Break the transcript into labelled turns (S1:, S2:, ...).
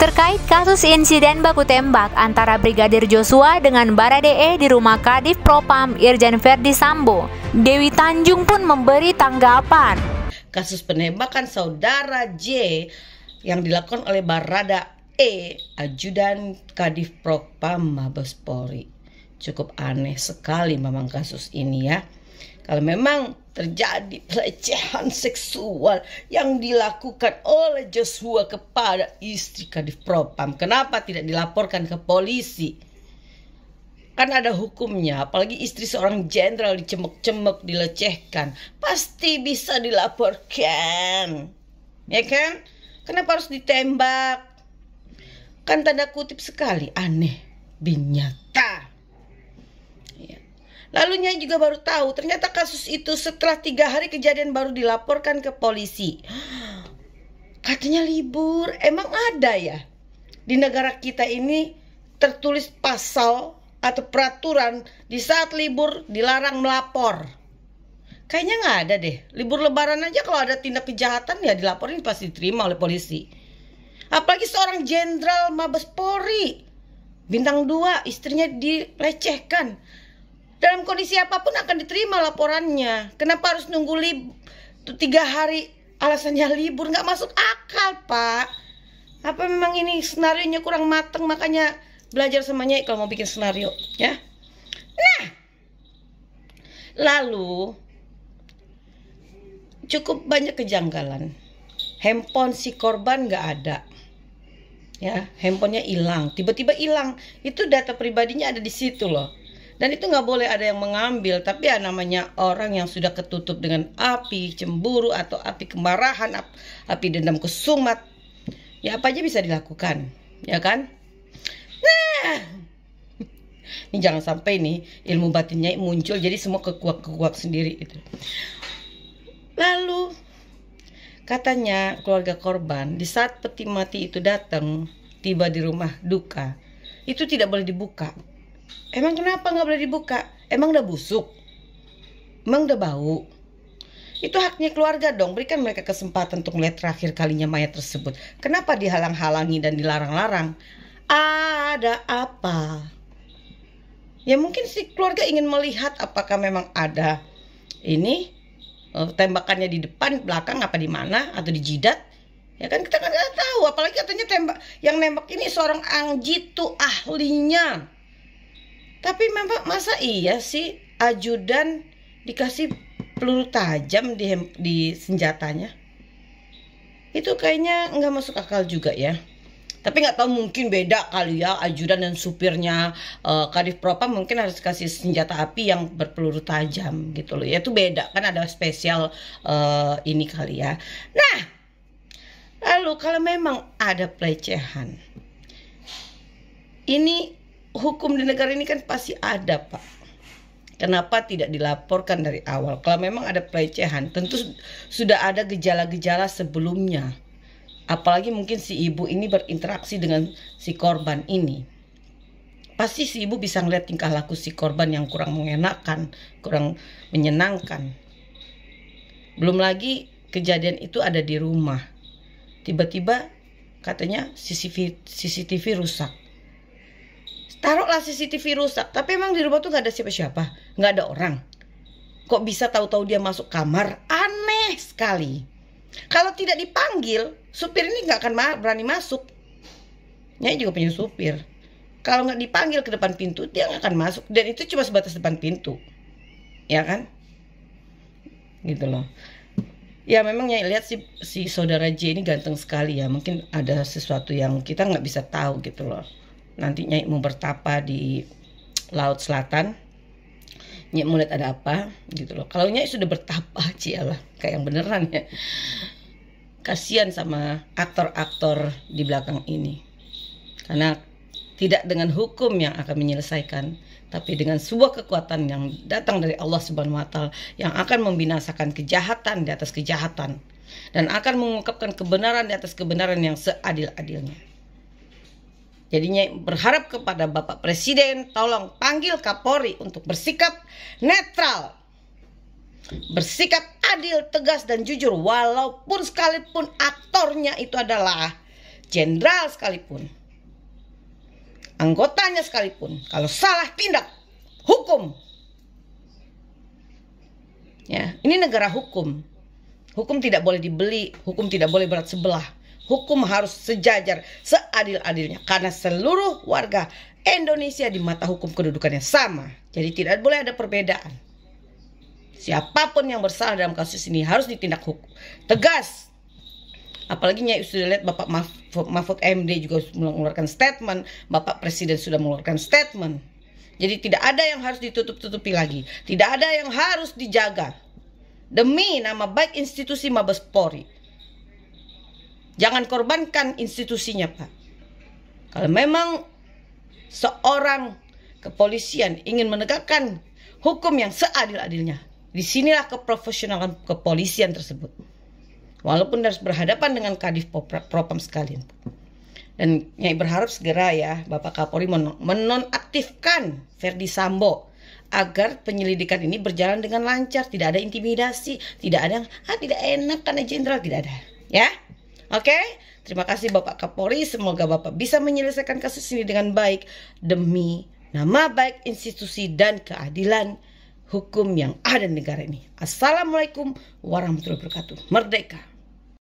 S1: terkait kasus insiden baku tembak antara Brigadir Joshua dengan Baradee di rumah Kadif Propam Irjen Verdi Sambo. Dewi Tanjung pun memberi tanggapan. Kasus penembakan saudara J yang dilakukan oleh Barada E, ajudan Kadif Propam Mabes Polri. Cukup aneh sekali memang kasus ini ya. Kalau memang terjadi pelecehan seksual yang dilakukan oleh Joshua kepada istri Kadif Propam. Kenapa tidak dilaporkan ke polisi? Kan ada hukumnya, apalagi istri seorang jenderal dicemek-cemek, dilecehkan. Pasti bisa dilaporkan. Ya kan? Kenapa harus ditembak? Kan tanda kutip sekali, aneh, binyat. Lalu Nyai juga baru tahu ternyata kasus itu setelah tiga hari kejadian baru dilaporkan ke polisi. Katanya libur, emang ada ya? Di negara kita ini tertulis pasal atau peraturan di saat libur dilarang melapor. Kayaknya nggak ada deh. Libur lebaran aja kalau ada tindak kejahatan ya dilaporin pasti diterima oleh polisi. Apalagi seorang jenderal Mabes Polri Bintang dua istrinya dilecehkan dalam kondisi apapun akan diterima laporannya. Kenapa harus nunggu lib tiga hari alasannya libur nggak masuk akal pak? Apa memang ini senario nya kurang mateng makanya belajar sama Nyai kalau mau bikin senario ya? Nah, lalu cukup banyak kejanggalan. Handphone si korban nggak ada ya handphonenya hilang tiba-tiba hilang itu data pribadinya ada di situ loh dan itu nggak boleh ada yang mengambil, tapi ya namanya orang yang sudah ketutup dengan api cemburu atau api kemarahan, api dendam kesumat. Ya apa aja bisa dilakukan, ya kan? Nah, ini jangan sampai nih ilmu batinnya muncul jadi semua kekuak-kekuak sendiri itu. Lalu katanya keluarga korban di saat peti mati itu datang tiba di rumah duka itu tidak boleh dibuka Emang kenapa nggak boleh dibuka? Emang udah busuk? Emang udah bau? Itu haknya keluarga dong. Berikan mereka kesempatan untuk melihat terakhir kalinya mayat tersebut. Kenapa dihalang-halangi dan dilarang-larang? Ada apa? Ya mungkin si keluarga ingin melihat apakah memang ada ini eh, tembakannya di depan, belakang, apa di mana atau di jidat. Ya kan kita kan nggak tahu. Apalagi katanya tembak yang nembak ini seorang tuh ahlinya. Tapi memang masa iya sih ajudan dikasih peluru tajam di, di senjatanya? Itu kayaknya nggak masuk akal juga ya. Tapi nggak tahu mungkin beda kali ya ajudan dan supirnya uh, Kadif Propam mungkin harus kasih senjata api yang berpeluru tajam gitu loh. Ya itu beda kan ada spesial uh, ini kali ya. Nah, lalu kalau memang ada pelecehan ini hukum di negara ini kan pasti ada, Pak. Kenapa tidak dilaporkan dari awal? Kalau memang ada pelecehan, tentu sudah ada gejala-gejala sebelumnya. Apalagi mungkin si ibu ini berinteraksi dengan si korban ini. Pasti si ibu bisa ngeliat tingkah laku si korban yang kurang mengenakan, kurang menyenangkan. Belum lagi kejadian itu ada di rumah. Tiba-tiba katanya CCTV, CCTV rusak taruhlah CCTV rusak tapi emang di rumah tuh nggak ada siapa-siapa nggak ada orang kok bisa tahu-tahu dia masuk kamar aneh sekali kalau tidak dipanggil supir ini nggak akan berani masuk Nyai juga punya supir kalau nggak dipanggil ke depan pintu dia nggak akan masuk dan itu cuma sebatas depan pintu ya kan gitu loh ya memang Nyai lihat si, si saudara J ini ganteng sekali ya mungkin ada sesuatu yang kita nggak bisa tahu gitu loh nanti Nyai mau bertapa di laut selatan Nyai mau lihat ada apa gitu loh kalau Nyai sudah bertapa cialah kayak yang beneran ya kasihan sama aktor-aktor di belakang ini karena tidak dengan hukum yang akan menyelesaikan tapi dengan sebuah kekuatan yang datang dari Allah Subhanahu wa taala yang akan membinasakan kejahatan di atas kejahatan dan akan mengungkapkan kebenaran di atas kebenaran yang seadil-adilnya. Jadinya berharap kepada Bapak Presiden tolong panggil Kapolri untuk bersikap netral. Bersikap adil, tegas dan jujur walaupun sekalipun aktornya itu adalah jenderal sekalipun. Anggotanya sekalipun kalau salah tindak hukum. Ya, ini negara hukum. Hukum tidak boleh dibeli, hukum tidak boleh berat sebelah hukum harus sejajar seadil-adilnya karena seluruh warga Indonesia di mata hukum kedudukannya sama. Jadi tidak boleh ada perbedaan. Siapapun yang bersalah dalam kasus ini harus ditindak hukum tegas apalagi Nyai sudah lihat Bapak Mahfud, MD juga mengeluarkan statement, Bapak Presiden sudah mengeluarkan statement. Jadi tidak ada yang harus ditutup-tutupi lagi, tidak ada yang harus dijaga demi nama baik institusi Mabes Polri. Jangan korbankan institusinya, Pak. Kalau memang seorang kepolisian ingin menegakkan hukum yang seadil-adilnya, disinilah keprofesionalan kepolisian tersebut. Walaupun harus berhadapan dengan Kadif Propam sekalian. Dan Nyai berharap segera ya Bapak Kapolri menonaktifkan Verdi Sambo agar penyelidikan ini berjalan dengan lancar, tidak ada intimidasi, tidak ada ah tidak enak karena jenderal tidak ada, ya. Oke? Okay? Terima kasih Bapak Kapolri, semoga Bapak bisa menyelesaikan kasus ini dengan baik demi nama baik institusi dan keadilan hukum yang ada di negara ini. Assalamualaikum warahmatullahi wabarakatuh. Merdeka!